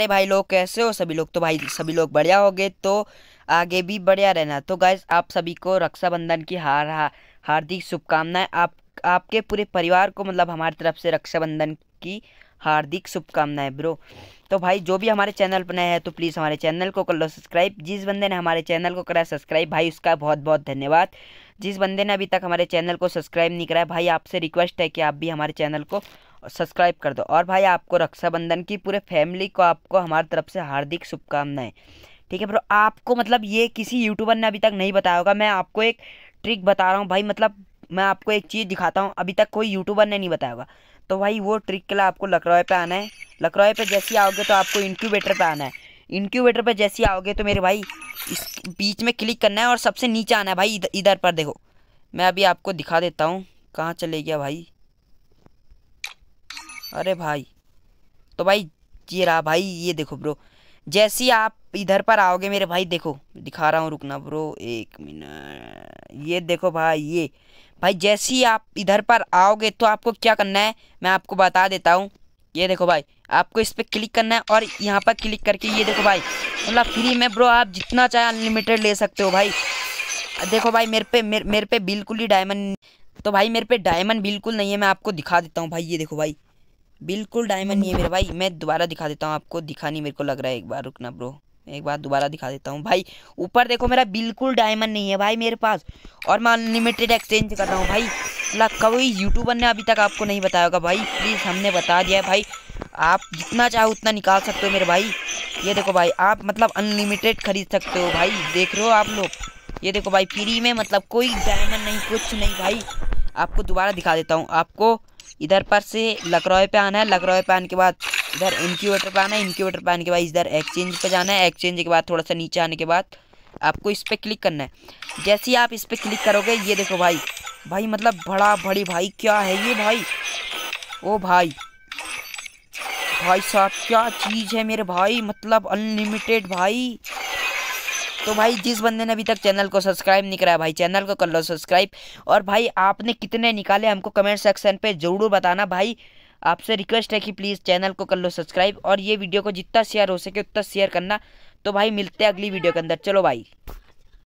अरे भाई लोग कैसे हो सभी लोग तो भाई सभी लोग बढ़िया हो गए तो आगे भी बढ़िया रहना तो गाइज आप सभी को रक्षाबंधन की हार हार्दिक शुभकामनाएं आप आपके पूरे परिवार को मतलब हमारी तरफ से रक्षाबंधन की हार्दिक शुभकामनाएं ब्रो तो भाई जो भी हमारे चैनल पर नए हैं तो प्लीज़ हमारे चैनल को कर लो सब्सक्राइब जिस बंदे ने हमारे चैनल को करा सब्सक्राइब भाई उसका बहुत बहुत धन्यवाद जिस बंदे ने अभी तक हमारे चैनल को सब्सक्राइब नहीं कराया भाई आपसे रिक्वेस्ट है कि आप भी हमारे चैनल को सब्सक्राइब कर दो और भाई आपको रक्षाबंधन की पूरे फैमिली को आपको हमारी तरफ से हार्दिक शुभकामनाएं ठीक है ब्रो आपको मतलब ये किसी यूट्यूबर ने अभी तक नहीं बताया होगा मैं आपको एक ट्रिक बता रहा हूँ भाई मतलब मैं आपको एक चीज़ दिखाता हूँ अभी तक कोई यूट्यूबर ने नहीं बताया होगा तो भाई वो ट्रिक के लिए आपको लकरॉय पर आना है लकरॉय पर जैसे आओगे तो आपको इंक्यूबेटर पर आना है इंक्यूबेटर पर जैसे आओगे तो मेरे भाई इस बीच में क्लिक करना है और सबसे नीचे आना है भाई इधर पर देखो मैं अभी आपको दिखा देता हूँ कहाँ चले गया भाई अरे भाई तो भाई ये रहा भाई ये देखो ब्रो जैसे ही आप इधर पर आओगे मेरे भाई देखो दिखा रहा हूँ रुकना ब्रो एक मिनट ये देखो भाई ये भाई जैसे ही आप इधर पर आओगे तो आपको क्या करना है मैं आपको बता देता हूँ ये देखो भाई आपको इस पर क्लिक करना है और यहाँ पर क्लिक करके ये देखो भाई मतलब फ्री में ब्रो आप जितना चाहे अनलिमिटेड ले सकते हो भाई देखो भाई मेरे पे मेरे, मेरे पे बिल्कुल ही डायमंड तो भाई मेरे पे डायमंड बिल्कुल नहीं है मैं आपको दिखा देता हूँ भाई ये देखो भाई बिल्कुल डायमंड नहीं है मेरे भाई मैं दोबारा दिखा देता हूँ आपको दिखा नहीं मेरे को लग रहा है एक बार रुकना ब्रो एक बार दोबारा दिखा देता हूँ भाई ऊपर देखो मेरा बिल्कुल डायमंड नहीं है भाई मेरे पास और मैं अनलिमिटेड एक्सचेंज कर रहा हूँ भाई कोई यूट्यूबर ने अभी तक आपको नहीं बताया होगा भाई प्लीज़ हमने बता दिया है भाई आप जितना चाहो उतना निकाल सकते हो मेरे भाई ये देखो भाई आप मतलब अनलिमिटेड खरीद सकते हो भाई देख रहे हो आप लोग ये देखो भाई फ्री में मतलब कोई डायमंड नहीं कुछ नहीं भाई आपको दोबारा दिखा देता हूँ आपको इधर पर से लकरॉय पे आना है लकरॉय पे आने के बाद इधर इंक्यूबेटर पे आना है इंक्यूबेटर पे आने के बाद इधर एक्सचेंज पे जाना है एक्सचेंज के बाद थोड़ा सा नीचे आने के बाद आपको इस पर क्लिक करना है जैसे ही आप इस पर क्लिक करोगे ये देखो भाई भाई मतलब बड़ा बड़ी भाई क्या है ये भाई ओ भाई भाई साहब क्या चीज़ है मेरे भाई मतलब अनलिमिटेड भाई तो भाई जिस बंदे ने अभी तक चैनल को सब्सक्राइब नहीं कराया भाई चैनल को कर लो सब्सक्राइब और भाई आपने कितने निकाले हमको कमेंट सेक्शन पे ज़रूर बताना भाई आपसे रिक्वेस्ट है कि प्लीज़ चैनल को कर लो सब्सक्राइब और ये वीडियो को जितना शेयर हो सके उतना शेयर करना तो भाई मिलते हैं अगली वीडियो के अंदर चलो भाई